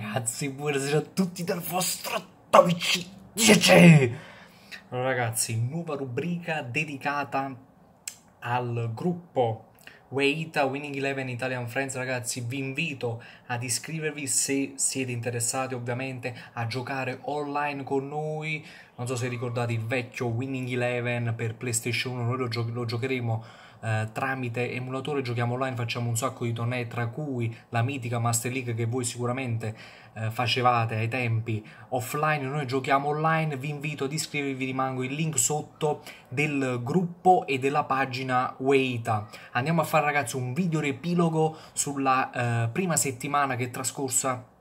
ragazzi, buonasera a tutti dal vostro Tovic 10! Allora ragazzi, nuova rubrica dedicata al gruppo Weita Winning Eleven Italian Friends ragazzi vi invito ad iscrivervi se siete interessati ovviamente a giocare online con noi non so se ricordate il vecchio Winning Eleven per PlayStation 1 noi lo, gio lo giocheremo eh, tramite emulatore giochiamo online, facciamo un sacco di tornei, tra cui la mitica Master League che voi sicuramente eh, facevate ai tempi offline, noi giochiamo online, vi invito ad iscrivervi, rimango il link sotto del gruppo e della pagina Weita. Andiamo a fare ragazzi un video riepilogo sulla eh, prima settimana che è trascorsa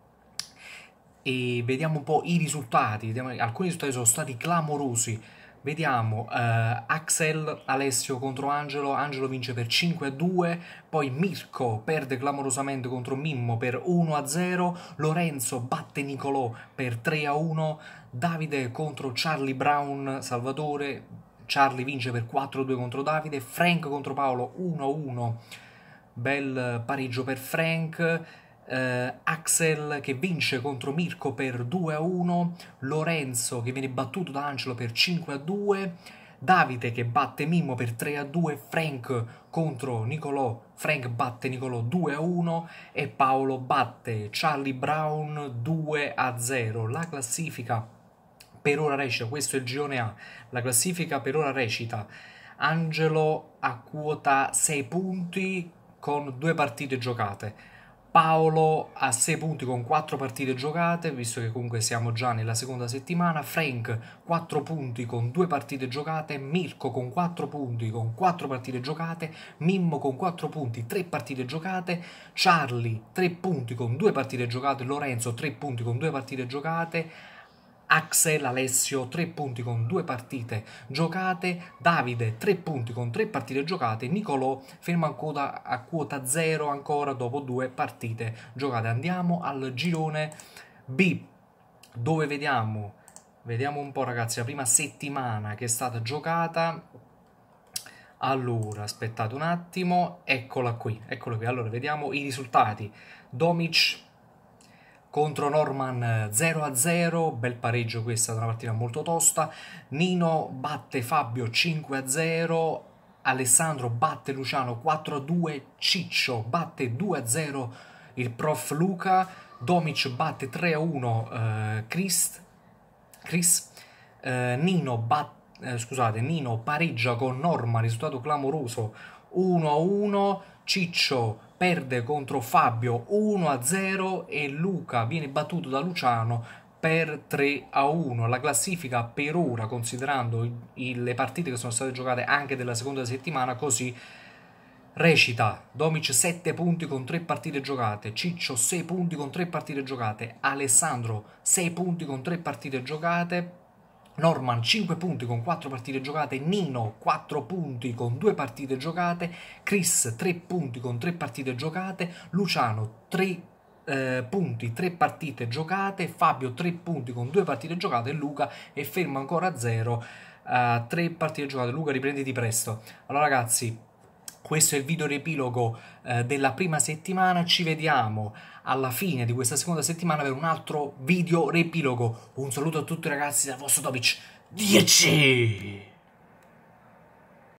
e vediamo un po' i risultati. Alcuni risultati sono stati clamorosi. Vediamo eh, Axel Alessio contro Angelo, Angelo vince per 5 a 2, poi Mirko perde clamorosamente contro Mimmo per 1 a 0, Lorenzo batte Nicolò per 3 a 1, Davide contro Charlie Brown Salvatore, Charlie vince per 4 a 2 contro Davide, Frank contro Paolo 1 a 1, bel pareggio per Frank eh, Axel che vince contro Mirko per 2 a 1, Lorenzo che viene battuto da Angelo per 5 a 2, Davide che batte Mimmo per 3 a 2, Frank contro Nicolò, Frank batte Nicolò 2 a 1 e Paolo batte Charlie Brown 2 a 0. La classifica per ora recita, questo è il girone A, la classifica per ora recita Angelo a quota 6 punti con due partite giocate. Paolo a 6 punti con 4 partite giocate, visto che comunque siamo già nella seconda settimana, Frank 4 punti con 2 partite giocate, Mirko con 4 punti con 4 partite giocate, Mimmo con 4 punti, 3 partite giocate, Charlie 3 punti con 2 partite giocate, Lorenzo 3 punti con 2 partite giocate, Axel Alessio 3 punti con 2 partite giocate, Davide 3 punti con 3 partite giocate, Nicolò ferma ancora a quota 0 ancora dopo 2 partite giocate. Andiamo al girone B dove vediamo, vediamo un po' ragazzi la prima settimana che è stata giocata. Allora, aspettate un attimo, eccola qui, eccola qui. Allora, vediamo i risultati. Domic contro Norman 0-0, eh, bel pareggio questa, una partita molto tosta. Nino batte Fabio 5-0, Alessandro batte Luciano 4-2, Ciccio batte 2-0 il prof Luca, Domic batte 3-1 eh, Chris, Chris. Eh, Nino, bat, eh, scusate, Nino pareggia con Norman, risultato clamoroso 1-1, Ciccio perde contro Fabio 1-0 e Luca viene battuto da Luciano per 3-1. La classifica per ora, considerando il, le partite che sono state giocate anche della seconda settimana, così recita Domic 7 punti con 3 partite giocate, Ciccio 6 punti con 3 partite giocate, Alessandro 6 punti con 3 partite giocate, Norman 5 punti con 4 partite giocate, Nino 4 punti con 2 partite giocate, Chris 3 punti con 3 partite giocate, Luciano 3 eh, punti, 3 partite giocate, Fabio 3 punti con 2 partite giocate, Luca è fermo ancora a 0, uh, 3 partite giocate, Luca riprenditi presto. Allora ragazzi, questo è il video riepilogo eh, della prima settimana. Ci vediamo alla fine di questa seconda settimana per un altro video riepilogo. Un saluto a tutti ragazzi dal vostro Topic 10.